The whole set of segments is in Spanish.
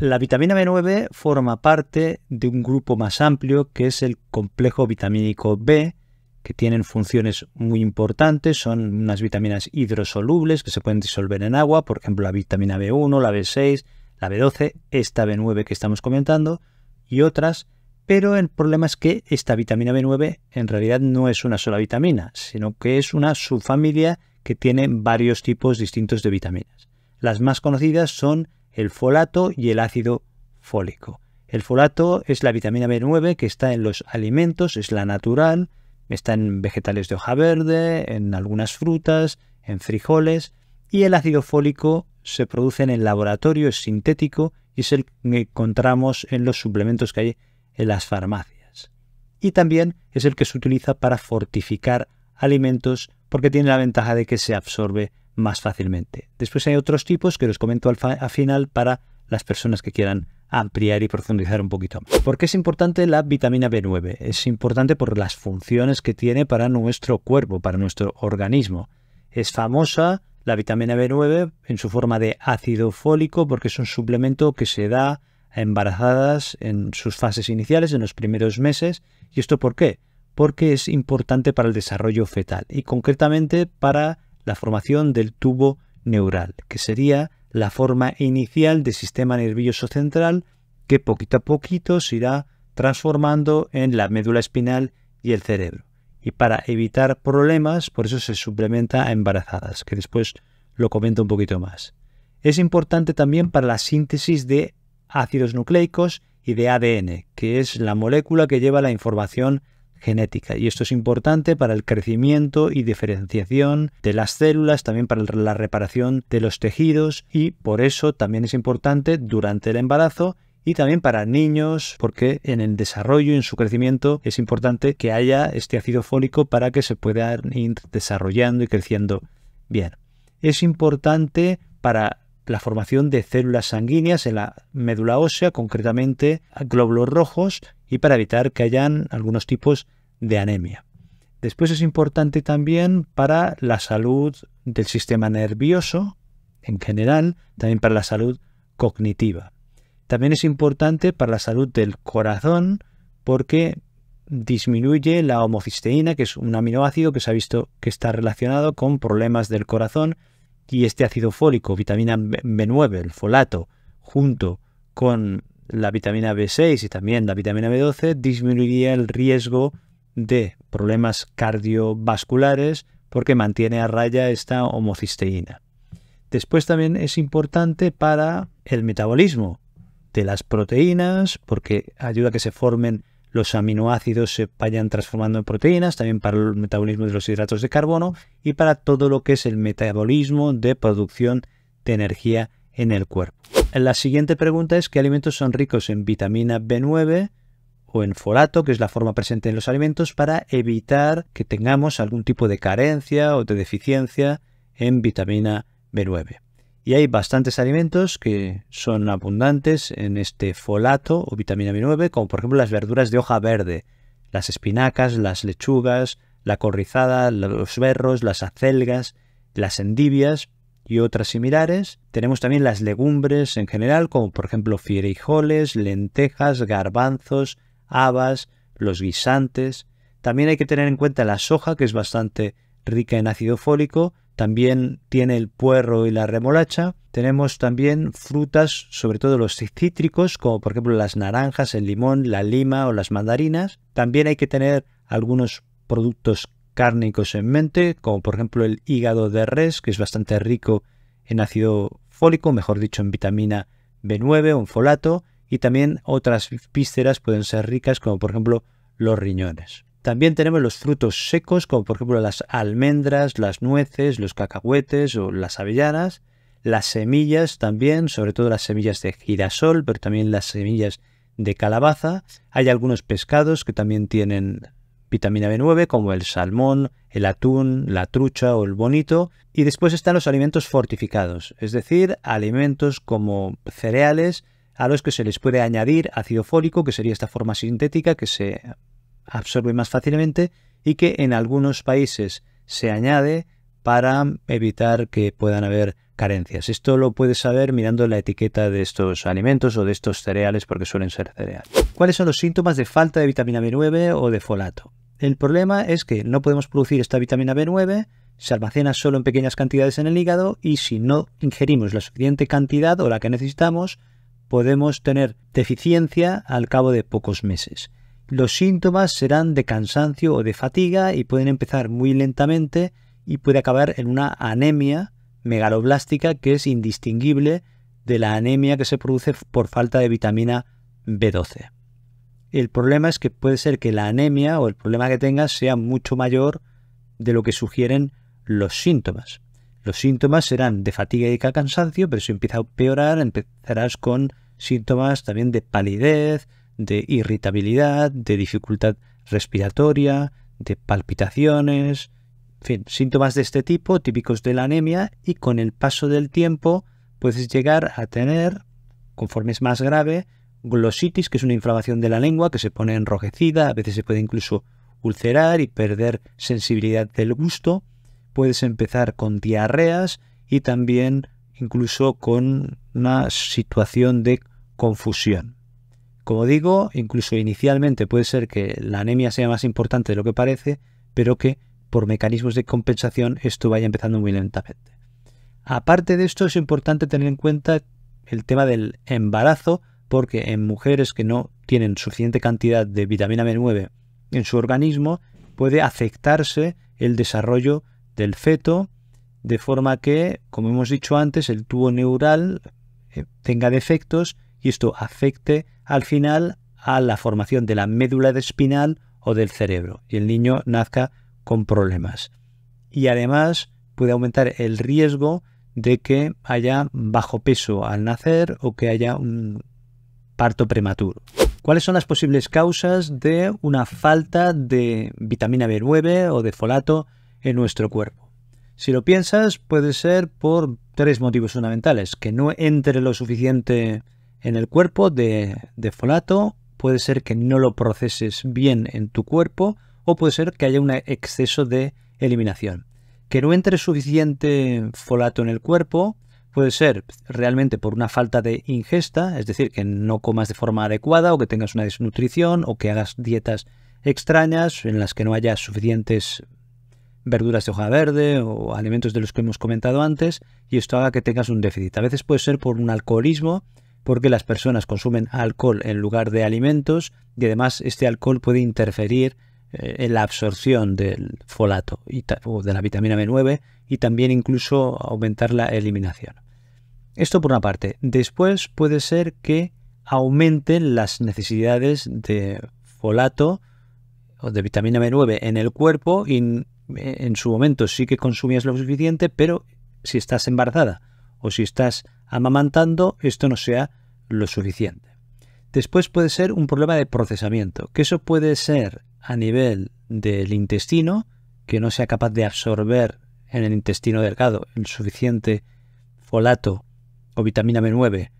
La vitamina B9 forma parte de un grupo más amplio que es el complejo vitamínico B, que tienen funciones muy importantes, son unas vitaminas hidrosolubles que se pueden disolver en agua, por ejemplo la vitamina B1, la B6, la B12, esta B9 que estamos comentando y otras, pero el problema es que esta vitamina B9 en realidad no es una sola vitamina, sino que es una subfamilia que tiene varios tipos distintos de vitaminas. Las más conocidas son el folato y el ácido fólico. El folato es la vitamina B9 que está en los alimentos, es la natural, está en vegetales de hoja verde, en algunas frutas, en frijoles, y el ácido fólico se produce en el laboratorio, es sintético y es el que encontramos en los suplementos que hay en las farmacias. Y también es el que se utiliza para fortificar alimentos porque tiene la ventaja de que se absorbe más fácilmente. Después hay otros tipos que los comento al, final para las personas que quieran ampliar y profundizar un poquito ¿Por qué es importante la vitamina B9? Es importante por las funciones que tiene para nuestro cuerpo, para nuestro organismo. Es famosa la vitamina B9 en su forma de ácido fólico porque es un suplemento que se da a embarazadas en sus fases iniciales, en los primeros meses. ¿Y esto por qué? Porque es importante para el desarrollo fetal y concretamente para la formación del tubo neural, que sería la forma inicial del sistema nervioso central que poquito a poquito se irá transformando en la médula espinal y el cerebro. Y para evitar problemas, por eso se suplementa a embarazadas, que después lo comento un poquito más. Es importante también para la síntesis de ácidos nucleicos y de ADN, que es la molécula que lleva la información genética. Y esto es importante para el crecimiento y diferenciación de las células, también para la reparación de los tejidos y por eso también es importante durante el embarazo y también para niños, porque en el desarrollo y en su crecimiento es importante que haya este ácido fólico para que se puedan ir desarrollando y creciendo bien. Es importante para la formación de células sanguíneas en la médula ósea, concretamente glóbulos rojos, y para evitar que hayan algunos tipos de anemia. Después es importante también para la salud del sistema nervioso en general, también para la salud cognitiva. También es importante para la salud del corazón porque disminuye la homocisteína, que es un aminoácido que se ha visto que está relacionado con problemas del corazón, y este ácido fólico, vitamina B9, el folato, junto con la vitamina B6 y también la vitamina B12 disminuiría el riesgo de problemas cardiovasculares porque mantiene a raya esta homocisteína. Después también es importante para el metabolismo de las proteínas porque ayuda a que se formen los aminoácidos se vayan transformando en proteínas, también para el metabolismo de los hidratos de carbono y para todo lo que es el metabolismo de producción de energía en el cuerpo. La siguiente pregunta es qué alimentos son ricos en vitamina B9 o en folato, que es la forma presente en los alimentos, para evitar que tengamos algún tipo de carencia o de deficiencia en vitamina B9. Y hay bastantes alimentos que son abundantes en este folato o vitamina B9, como por ejemplo las verduras de hoja verde, las espinacas, las lechugas, la corrizada, los berros, las acelgas, las endivias, y otras similares. Tenemos también las legumbres en general, como por ejemplo frijoles, lentejas, garbanzos, habas, los guisantes. También hay que tener en cuenta la soja, que es bastante rica en ácido fólico. También tiene el puerro y la remolacha. Tenemos también frutas, sobre todo los cítricos, como por ejemplo las naranjas, el limón, la lima o las mandarinas. También hay que tener algunos productos cárnicos en mente, como por ejemplo el hígado de res, que es bastante rico en ácido fólico, mejor dicho en vitamina B9 o folato, y también otras vísceras pueden ser ricas, como por ejemplo los riñones. También tenemos los frutos secos, como por ejemplo las almendras, las nueces, los cacahuetes o las avellanas, las semillas también, sobre todo las semillas de girasol, pero también las semillas de calabaza. Hay algunos pescados que también tienen vitamina B9 como el salmón, el atún, la trucha o el bonito. Y después están los alimentos fortificados, es decir, alimentos como cereales a los que se les puede añadir ácido fólico, que sería esta forma sintética que se absorbe más fácilmente y que en algunos países se añade para evitar que puedan haber carencias. Esto lo puedes saber mirando la etiqueta de estos alimentos o de estos cereales porque suelen ser cereales. ¿Cuáles son los síntomas de falta de vitamina B9 o de folato? El problema es que no podemos producir esta vitamina B9, se almacena solo en pequeñas cantidades en el hígado y si no ingerimos la suficiente cantidad o la que necesitamos, podemos tener deficiencia al cabo de pocos meses. Los síntomas serán de cansancio o de fatiga y pueden empezar muy lentamente y puede acabar en una anemia megaloblástica que es indistinguible de la anemia que se produce por falta de vitamina B12. El problema es que puede ser que la anemia o el problema que tengas sea mucho mayor de lo que sugieren los síntomas. Los síntomas serán de fatiga y cansancio, pero si empieza a peorar, empezarás con síntomas también de palidez, de irritabilidad, de dificultad respiratoria, de palpitaciones, en fin, síntomas de este tipo típicos de la anemia y con el paso del tiempo puedes llegar a tener, conforme es más grave, glositis, que es una inflamación de la lengua que se pone enrojecida, a veces se puede incluso ulcerar y perder sensibilidad del gusto. Puedes empezar con diarreas y también incluso con una situación de confusión. Como digo, incluso inicialmente puede ser que la anemia sea más importante de lo que parece, pero que por mecanismos de compensación esto vaya empezando muy lentamente. Aparte de esto, es importante tener en cuenta el tema del embarazo, porque en mujeres que no tienen suficiente cantidad de vitamina B9 en su organismo, puede afectarse el desarrollo del feto, de forma que, como hemos dicho antes, el tubo neural eh, tenga defectos y esto afecte al final a la formación de la médula espinal o del cerebro y el niño nazca con problemas. Y además puede aumentar el riesgo de que haya bajo peso al nacer o que haya un parto prematuro. ¿Cuáles son las posibles causas de una falta de vitamina B9 o de folato en nuestro cuerpo? Si lo piensas, puede ser por tres motivos fundamentales. Que no entre lo suficiente en el cuerpo de, de folato, puede ser que no lo proceses bien en tu cuerpo o puede ser que haya un exceso de eliminación. Que no entre suficiente folato en el cuerpo Puede ser realmente por una falta de ingesta, es decir, que no comas de forma adecuada o que tengas una desnutrición o que hagas dietas extrañas en las que no haya suficientes verduras de hoja verde o alimentos de los que hemos comentado antes y esto haga que tengas un déficit. A veces puede ser por un alcoholismo, porque las personas consumen alcohol en lugar de alimentos y además este alcohol puede interferir eh, en la absorción del folato o de la vitamina B9 y también incluso aumentar la eliminación. Esto por una parte. Después puede ser que aumenten las necesidades de folato o de vitamina B9 en el cuerpo y en su momento sí que consumías lo suficiente, pero si estás embarazada o si estás amamantando, esto no sea lo suficiente. Después puede ser un problema de procesamiento, que eso puede ser a nivel del intestino, que no sea capaz de absorber en el intestino delgado el suficiente folato o vitamina B9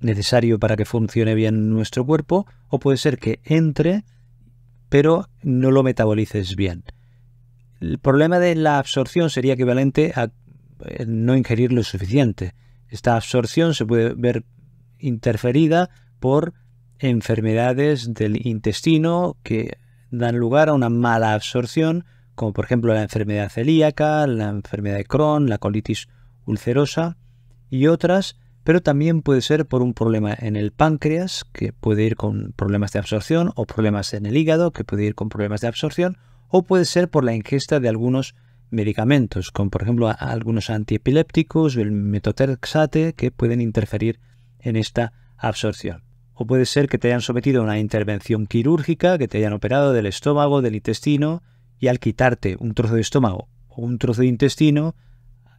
necesario para que funcione bien nuestro cuerpo, o puede ser que entre, pero no lo metabolices bien. El problema de la absorción sería equivalente a eh, no ingerir lo suficiente. Esta absorción se puede ver interferida por enfermedades del intestino que dan lugar a una mala absorción, como por ejemplo la enfermedad celíaca, la enfermedad de Crohn, la colitis ulcerosa y otras, pero también puede ser por un problema en el páncreas, que puede ir con problemas de absorción, o problemas en el hígado, que puede ir con problemas de absorción, o puede ser por la ingesta de algunos medicamentos, como por ejemplo algunos antiepilépticos, o el metotrexate, que pueden interferir en esta absorción. O puede ser que te hayan sometido a una intervención quirúrgica, que te hayan operado del estómago, del intestino, y al quitarte un trozo de estómago o un trozo de intestino,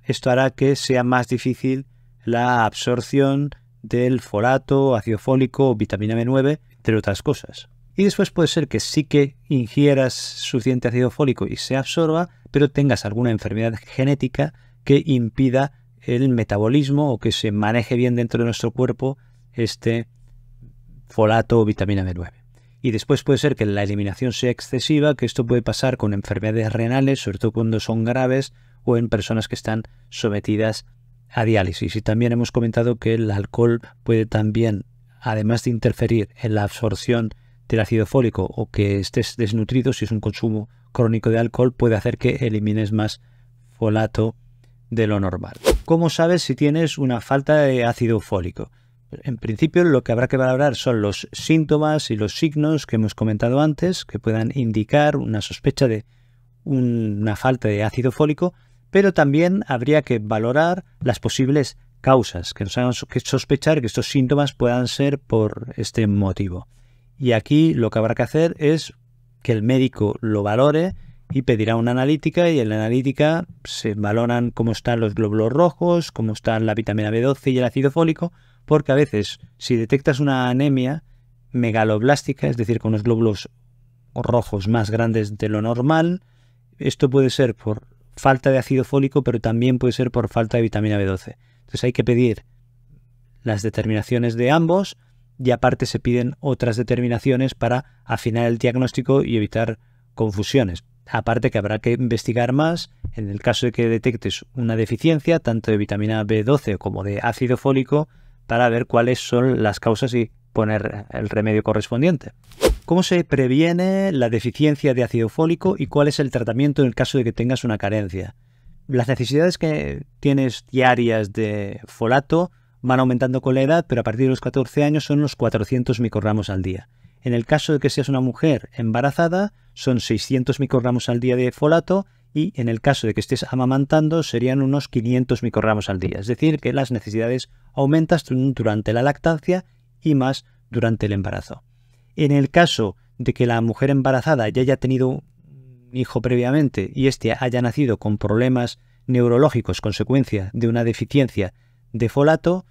esto hará que sea más difícil la absorción del folato, ácido fólico, vitamina B9, entre otras cosas. Y después puede ser que sí que ingieras suficiente ácido fólico y se absorba, pero tengas alguna enfermedad genética que impida el metabolismo o que se maneje bien dentro de nuestro cuerpo este folato o vitamina B9. Y después puede ser que la eliminación sea excesiva, que esto puede pasar con enfermedades renales, sobre todo cuando son graves, o en personas que están sometidas a diálisis. Y también hemos comentado que el alcohol puede también, además de interferir en la absorción del ácido fólico o que estés desnutrido, si es un consumo crónico de alcohol, puede hacer que elimines más folato de lo normal. ¿Cómo sabes si tienes una falta de ácido fólico? En principio lo que habrá que valorar son los síntomas y los signos que hemos comentado antes que puedan indicar una sospecha de una falta de ácido fólico pero también habría que valorar las posibles causas que nos hagan sospechar que estos síntomas puedan ser por este motivo. Y aquí lo que habrá que hacer es que el médico lo valore y pedirá una analítica y en la analítica se valoran cómo están los glóbulos rojos, cómo están la vitamina B12 y el ácido fólico, porque a veces si detectas una anemia megaloblástica, es decir, con los glóbulos rojos más grandes de lo normal, esto puede ser por falta de ácido fólico, pero también puede ser por falta de vitamina B12. Entonces hay que pedir las determinaciones de ambos y aparte se piden otras determinaciones para afinar el diagnóstico y evitar confusiones. Aparte que habrá que investigar más en el caso de que detectes una deficiencia tanto de vitamina B12 como de ácido fólico para ver cuáles son las causas y poner el remedio correspondiente. ¿Cómo se previene la deficiencia de ácido fólico y cuál es el tratamiento en el caso de que tengas una carencia? Las necesidades que tienes diarias de folato van aumentando con la edad, pero a partir de los 14 años son unos 400 microgramos al día. En el caso de que seas una mujer embarazada, son 600 microgramos al día de folato y en el caso de que estés amamantando serían unos 500 microgramos al día. Es decir, que las necesidades aumentan durante la lactancia y más durante el embarazo. En el caso de que la mujer embarazada ya haya tenido un hijo previamente y éste haya nacido con problemas neurológicos consecuencia de una deficiencia de folato,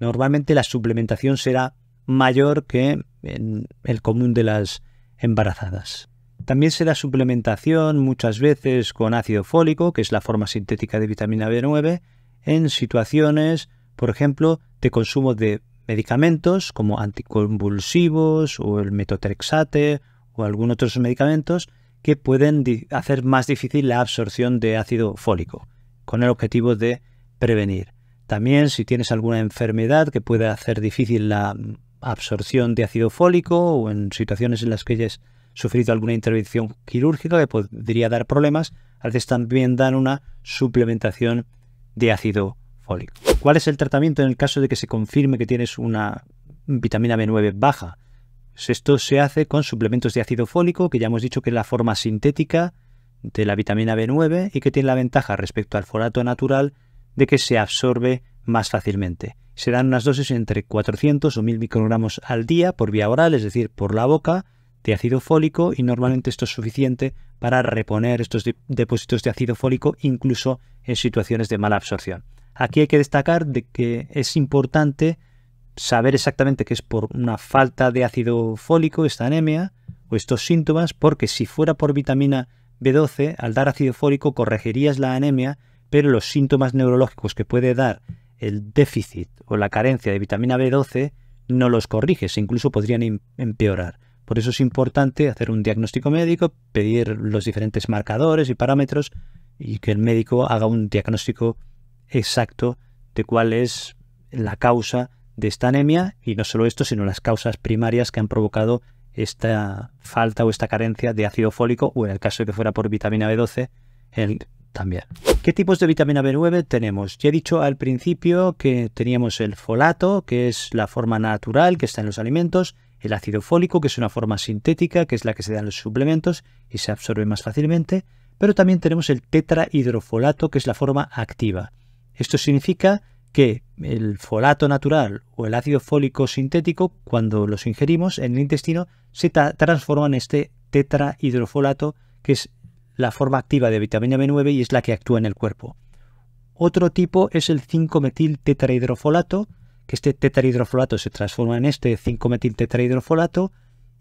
normalmente la suplementación será mayor que en el común de las embarazadas. También será suplementación muchas veces con ácido fólico, que es la forma sintética de vitamina B9, en situaciones, por ejemplo, de consumo de medicamentos como anticonvulsivos o el metotrexate o algunos otros medicamentos que pueden hacer más difícil la absorción de ácido fólico, con el objetivo de prevenir. También si tienes alguna enfermedad que puede hacer difícil la mm, absorción de ácido fólico o en situaciones en las que hayas sufrido alguna intervención quirúrgica que podría dar problemas, a veces también dan una suplementación de ácido fólico. ¿Cuál es el tratamiento en el caso de que se confirme que tienes una vitamina B9 baja? Pues esto se hace con suplementos de ácido fólico, que ya hemos dicho que es la forma sintética de la vitamina B9 y que tiene la ventaja respecto al forato natural de que se absorbe más fácilmente. Serán unas dosis entre 400 o 1000 microgramos al día por vía oral, es decir, por la boca, de ácido fólico y normalmente esto es suficiente para reponer estos depósitos de ácido fólico incluso en situaciones de mala absorción. Aquí hay que destacar de que es importante saber exactamente que es por una falta de ácido fólico esta anemia o estos síntomas, porque si fuera por vitamina B12, al dar ácido fólico corregirías la anemia, pero los síntomas neurológicos que puede dar el déficit o la carencia de vitamina B12 no los corriges, incluso podrían em-, empeorar. Por eso es importante hacer un diagnóstico médico, pedir los diferentes marcadores y parámetros y que el médico haga un diagnóstico exacto de cuál es la causa de esta anemia y no solo esto, sino las causas primarias que han provocado esta falta o esta carencia de ácido fólico o en el caso de que fuera por vitamina B12, también. ¿Qué tipos de vitamina B9 tenemos? Ya he dicho al principio que teníamos el folato, que es la forma natural que está en los alimentos, el ácido fólico, que es una forma sintética, que es la que se da en los suplementos y se absorbe más fácilmente, pero también tenemos el tetrahidrofolato, que es la forma activa. Esto significa que el folato natural o el ácido fólico sintético, cuando los ingerimos en el intestino, se transforma en este tetrahidrofolato, que es la forma activa de vitamina B9 y es la que actúa en el cuerpo. Otro tipo es el 5-metil tetrahidrofolato, que este tetrahidrofolato se transforma en este 5-metil tetrahidrofolato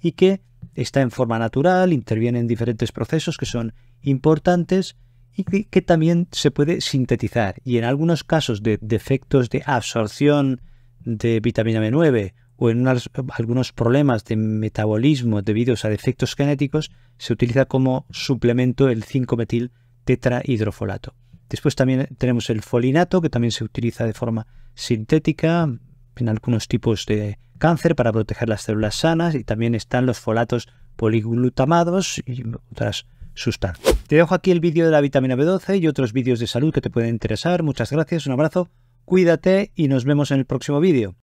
y que está en forma natural, interviene en diferentes procesos que son importantes y que, también se puede sintetizar. Y en algunos casos de defectos de absorción de vitamina B9 o en algunos problemas de metabolismo debidos a defectos genéticos, se utiliza como suplemento el 5-metil tetrahidrofolato. Después también tenemos el folinato, que también se utiliza de forma sintética en algunos tipos de cáncer para proteger las células sanas y también están los folatos poliglutamados y otras sustar. Te dejo aquí el vídeo de la vitamina B12 y otros vídeos de salud que te pueden interesar. Muchas gracias, un abrazo, cuídate y nos vemos en el próximo vídeo.